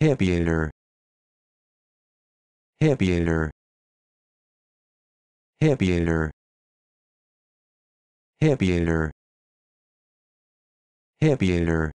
Heavier. Heavier. Heavier. Heavier. Heavier.